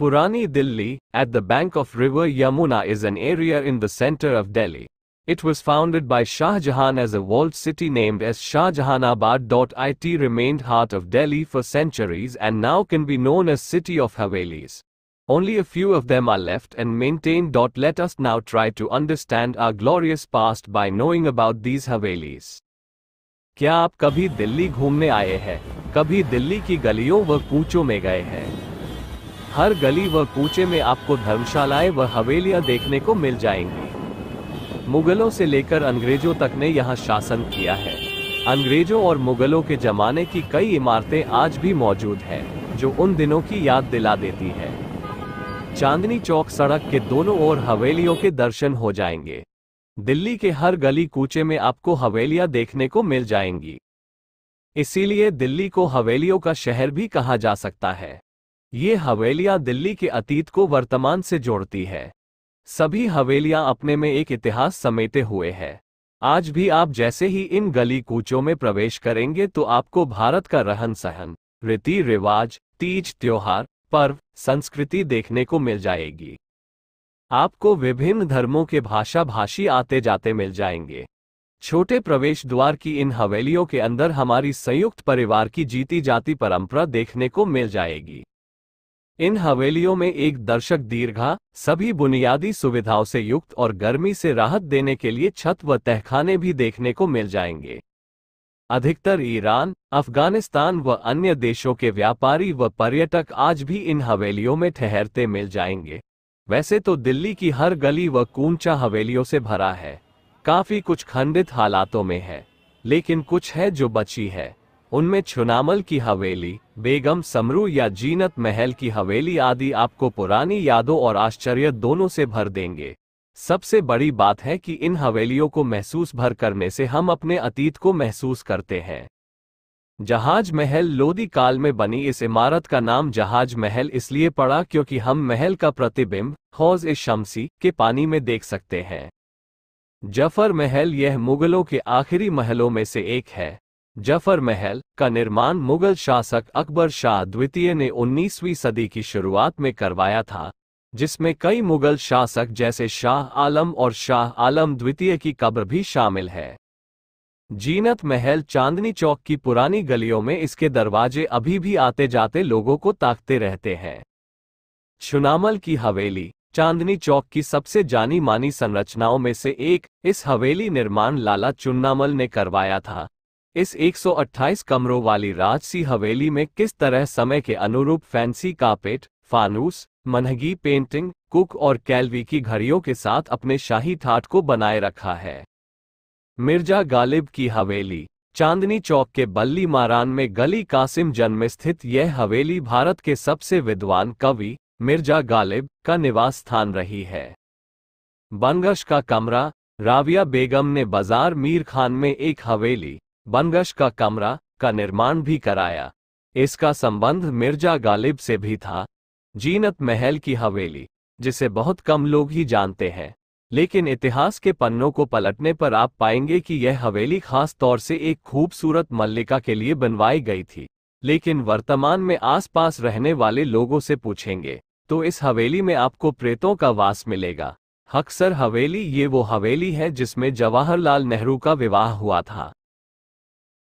Purani Delhi at the bank of river Yamuna is an area in the center of Delhi. It was founded by Shah Jahan as a walled city named as Shah It remained heart of Delhi for centuries and now can be known as city of Havelis. Only a few of them are left and maintained. Let us now try to understand our glorious past by knowing about these Havelis. क्या आप कभी दिल्ली घूमने आए हैं कभी दिल्ली की गलियों व कूचों में गए हैं हर गली व कूचे में आपको धर्मशालाएं व हवेलियां देखने को मिल जाएंगी मुगलों से लेकर अंग्रेजों तक ने यहाँ शासन किया है अंग्रेजों और मुगलों के जमाने की कई इमारतें आज भी मौजूद हैं, जो उन दिनों की याद दिला देती है चांदनी चौक सड़क के दोनों ओर हवेलियों के दर्शन हो जाएंगे दिल्ली के हर गली कूचे में आपको हवेलियां देखने को मिल जाएंगी इसीलिए दिल्ली को हवेलियों का शहर भी कहा जा सकता है ये हवेलियां दिल्ली के अतीत को वर्तमान से जोड़ती है सभी हवेलियां अपने में एक इतिहास समेटे हुए हैं आज भी आप जैसे ही इन गली कूचों में प्रवेश करेंगे तो आपको भारत का रहन सहन रीति रिवाज तीज त्योहार पर्व संस्कृति देखने को मिल जाएगी आपको विभिन्न धर्मों के भाषा भाषी आते जाते मिल जाएंगे छोटे प्रवेश द्वार की इन हवेलियों के अंदर हमारी संयुक्त परिवार की जीती जाती परंपरा देखने को मिल जाएगी इन हवेलियों में एक दर्शक दीर्घा सभी बुनियादी सुविधाओं से युक्त और गर्मी से राहत देने के लिए छत व तहखाने भी देखने को मिल जाएंगे अधिकतर ईरान अफगानिस्तान व अन्य देशों के व्यापारी व पर्यटक आज भी इन हवेलियों में ठहरते मिल जाएंगे वैसे तो दिल्ली की हर गली व कूंचा हवेलियों से भरा है काफी कुछ खंडित हालातों में है लेकिन कुछ है जो बची है उनमें छुनामल की हवेली बेगम समरू या जीनत महल की हवेली आदि आपको पुरानी यादों और आश्चर्य दोनों से भर देंगे सबसे बड़ी बात है कि इन हवेलियों को महसूस भर करने से हम अपने अतीत को महसूस करते हैं जहाज महल लोदी काल में बनी इस इमारत का नाम जहाज महल इसलिए पड़ा क्योंकि हम महल का प्रतिबिंब हौज ए शमसी के पानी में देख सकते हैं जफर महल यह मुगलों के आखिरी महलों में से एक है जफर महल का निर्माण मुगल शासक अकबर शाह द्वितीय ने 19वीं सदी की शुरुआत में करवाया था जिसमें कई मुगल शासक जैसे शाह आलम और शाह आलम द्वितीय की कब्र भी शामिल है जीनत महल चांदनी चौक की पुरानी गलियों में इसके दरवाजे अभी भी आते जाते लोगों को ताकते रहते हैं छुनामल की हवेली चांदनी चौक की सबसे जानी मानी संरचनाओं में से एक इस हवेली निर्माण लाला चुन्नामल ने करवाया था इस 128 कमरों वाली राजसी हवेली में किस तरह समय के अनुरूप फैंसी कापेट फानूस मनहगी पेंटिंग कुक और कैलवी की घड़ियों के साथ अपने शाही ठाट को बनाए रखा है मिर्जा गालिब की हवेली चांदनी चौक के बल्ली मारान में गली कासिम जन्म स्थित यह हवेली भारत के सबसे विद्वान कवि मिर्जा गालिब का निवास स्थान रही है बनगश का कमरा राविया बेगम ने बाजार मीर खान में एक हवेली बनगश का कमरा का निर्माण भी कराया इसका संबंध मिर्जा गालिब से भी था जीनत महल की हवेली जिसे बहुत कम लोग ही जानते हैं लेकिन इतिहास के पन्नों को पलटने पर आप पाएंगे कि यह हवेली खास तौर से एक खूबसूरत मल्लिका के लिए बनवाई गई थी लेकिन वर्तमान में आसपास रहने वाले लोगों से पूछेंगे तो इस हवेली में आपको प्रेतों का वास मिलेगा अक्सर हवेली ये वो हवेली है जिसमें जवाहरलाल नेहरू का विवाह हुआ था